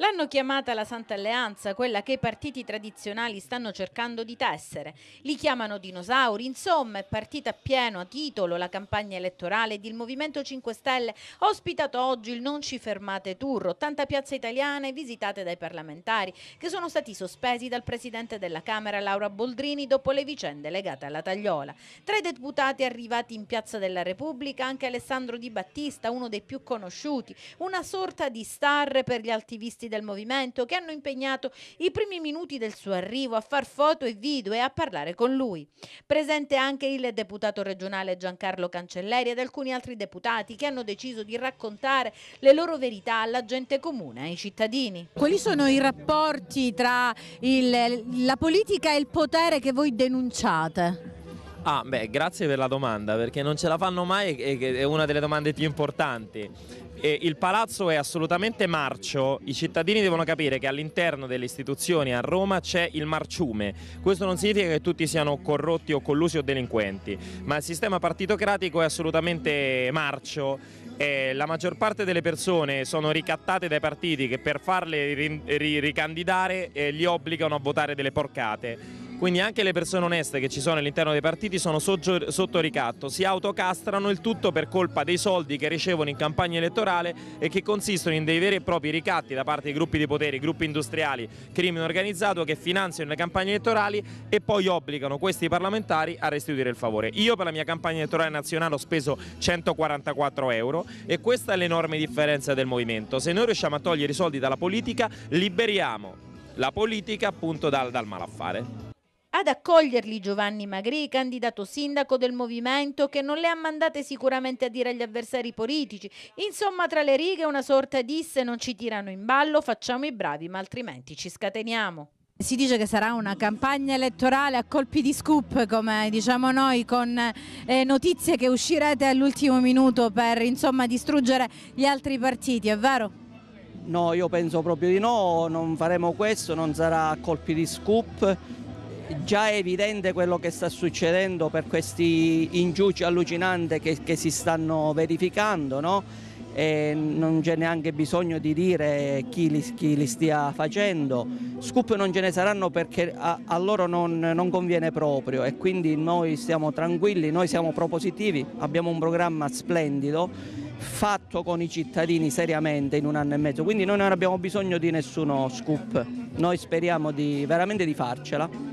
L'hanno chiamata la Santa Alleanza, quella che i partiti tradizionali stanno cercando di tessere. Li chiamano dinosauri, insomma è partita a pieno a titolo la campagna elettorale ed il Movimento 5 Stelle ha ospitato oggi il Non ci fermate tour, 80 piazze italiane visitate dai parlamentari che sono stati sospesi dal Presidente della Camera Laura Boldrini dopo le vicende legate alla tagliola. Tra i deputati arrivati in Piazza della Repubblica anche Alessandro Di Battista, uno dei più conosciuti, una sorta di star per gli attivisti del movimento che hanno impegnato i primi minuti del suo arrivo a far foto e video e a parlare con lui. Presente anche il deputato regionale Giancarlo Cancelleri ed alcuni altri deputati che hanno deciso di raccontare le loro verità alla gente comune, ai cittadini. Quali sono i rapporti tra il, la politica e il potere che voi denunciate? Ah, beh, grazie per la domanda, perché non ce la fanno mai e è una delle domande più importanti. E il palazzo è assolutamente marcio, i cittadini devono capire che all'interno delle istituzioni a Roma c'è il marciume. Questo non significa che tutti siano corrotti o collusi o delinquenti, ma il sistema partitocratico è assolutamente marcio eh, la maggior parte delle persone sono ricattate dai partiti che per farle ricandidare eh, li obbligano a votare delle porcate. Quindi anche le persone oneste che ci sono all'interno dei partiti sono sotto ricatto, si autocastrano il tutto per colpa dei soldi che ricevono in campagna elettorale e che consistono in dei veri e propri ricatti da parte di gruppi di potere, gruppi industriali, crimine organizzato che finanziano le campagne elettorali e poi obbligano questi parlamentari a restituire il favore. Io per la mia campagna elettorale nazionale ho speso 144 euro e questa è l'enorme differenza del movimento. Se noi riusciamo a togliere i soldi dalla politica liberiamo la politica appunto dal, dal malaffare. Ad accoglierli Giovanni Magri, candidato sindaco del movimento, che non le ha mandate sicuramente a dire agli avversari politici. Insomma, tra le righe una sorta di se non ci tirano in ballo, facciamo i bravi, ma altrimenti ci scateniamo. Si dice che sarà una campagna elettorale a colpi di scoop, come diciamo noi, con eh, notizie che uscirete all'ultimo minuto per insomma, distruggere gli altri partiti, è vero? No, io penso proprio di no, non faremo questo, non sarà a colpi di scoop, già evidente quello che sta succedendo per questi inciuci allucinanti che, che si stanno verificando, no? E non c'è neanche bisogno di dire chi li, chi li, stia facendo. Scoop non ce ne saranno perché a, a loro non, non, conviene proprio e quindi noi stiamo tranquilli, noi siamo propositivi, abbiamo un programma splendido fatto con i cittadini seriamente in un anno e mezzo, quindi noi non abbiamo bisogno di nessuno scoop, noi speriamo di, veramente di farcela.